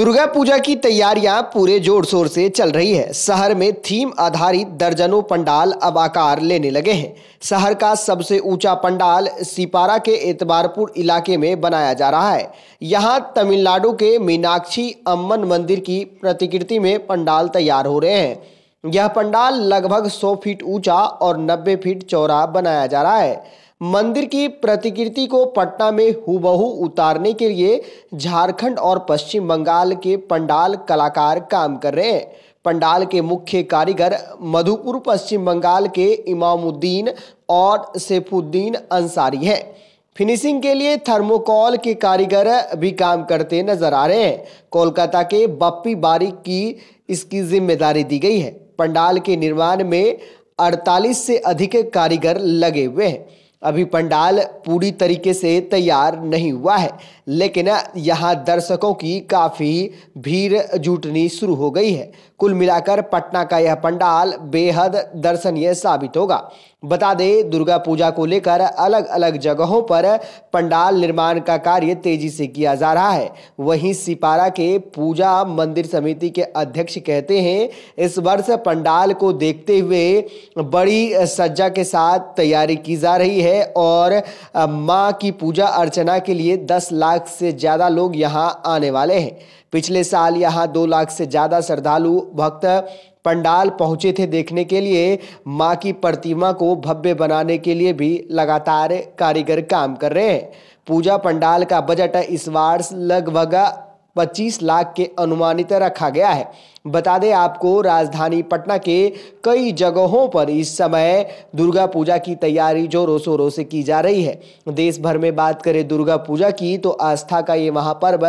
दुर्गा पूजा की तैयारियां पूरे जोर शोर से चल रही है शहर में थीम आधारित दर्जनों पंडाल अब आकार लेने लगे हैं शहर का सबसे ऊंचा पंडाल सिपारा के एतबारपुर इलाके में बनाया जा रहा है यहां तमिलनाडु के मीनाक्षी अम्मन मंदिर की प्रतिकृति में पंडाल तैयार हो रहे हैं यह पंडाल लगभग 100 फीट ऊंचा और 90 फीट चौड़ा बनाया जा रहा है मंदिर की प्रतिकृति को पटना में हुबहू उतारने के लिए झारखंड और पश्चिम बंगाल के पंडाल कलाकार काम कर रहे हैं पंडाल के मुख्य कारीगर मधुपुर पश्चिम बंगाल के इमामुद्दीन और सैफुद्दीन अंसारी हैं फिनिशिंग के लिए थर्मोकॉल के कारीगर भी काम करते नजर आ रहे हैं कोलकाता के बप्पी बारिक की इसकी जिम्मेदारी दी गई है पंडाल के निर्माण में 48 से अधिक कारीगर लगे हुए हैं अभी पंडाल पूरी तरीके से तैयार नहीं हुआ है लेकिन यहाँ दर्शकों की काफ़ी भीड़ जुटनी शुरू हो गई है कुल मिलाकर पटना का यह पंडाल बेहद दर्शनीय साबित होगा बता दें दुर्गा पूजा को लेकर अलग अलग जगहों पर पंडाल निर्माण का कार्य तेजी से किया जा रहा है वहीं सिपारा के पूजा मंदिर समिति के अध्यक्ष कहते हैं इस वर्ष पंडाल को देखते हुए बड़ी सज्जा के साथ तैयारी की जा रही है है और माँ की पूजा अर्चना के लिए 10 लाख से ज़्यादा लोग यहाँ आने वाले हैं पिछले साल यहाँ दो लाख से ज़्यादा श्रद्धालु भक्त पंडाल पहुँचे थे देखने के लिए माँ की प्रतिमा को भव्य बनाने के लिए भी लगातार कारीगर काम कर रहे हैं पूजा पंडाल का बजट इस बार लगभग पच्चीस लाख के अनुमानित रखा गया है बता दें आपको राजधानी पटना के कई जगहों पर इस समय दुर्गा पूजा की तैयारी जोरों शोरों से की जा रही है देश भर में बात करें दुर्गा पूजा की तो आस्था का ये महापर्व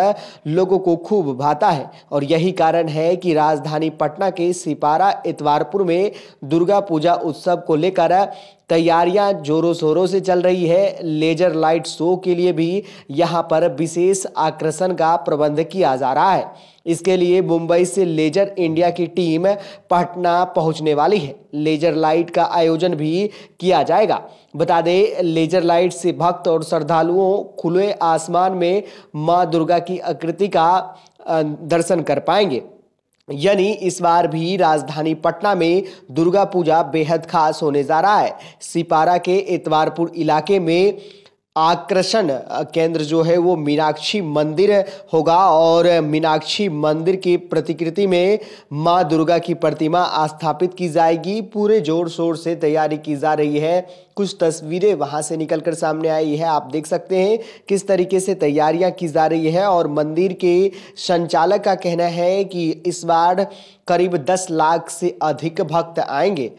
लोगों को खूब भाता है और यही कारण है कि राजधानी पटना के सिपारा इतवारपुर में दुर्गा पूजा उत्सव को लेकर तैयारियां जोरों शोरों से चल रही है लेजर लाइट शो के लिए भी यहाँ पर विशेष आकर्षण का प्रबंध किया जा रहा है इसके लिए मुंबई से लेजर इंडिया की टीम पटना पहुंचने वाली है लेजर लाइट का आयोजन भी किया जाएगा बता दें लेजर लाइट से भक्त और श्रद्धालुओं खुले आसमान में माँ दुर्गा की आकृति का दर्शन कर पाएंगे यानी इस बार भी राजधानी पटना में दुर्गा पूजा बेहद खास होने जा रहा है सिपारा के इतवारपुर इलाके में आकर्षण केंद्र जो है वो मीनाक्षी मंदिर होगा और मीनाक्षी मंदिर की प्रतिकृति में माँ दुर्गा की प्रतिमा स्थापित की जाएगी पूरे जोर शोर से तैयारी की जा रही है कुछ तस्वीरें वहाँ से निकलकर सामने आई है आप देख सकते हैं किस तरीके से तैयारियाँ की जा रही है और मंदिर के संचालक का कहना है कि इस बार करीब दस लाख से अधिक भक्त आएंगे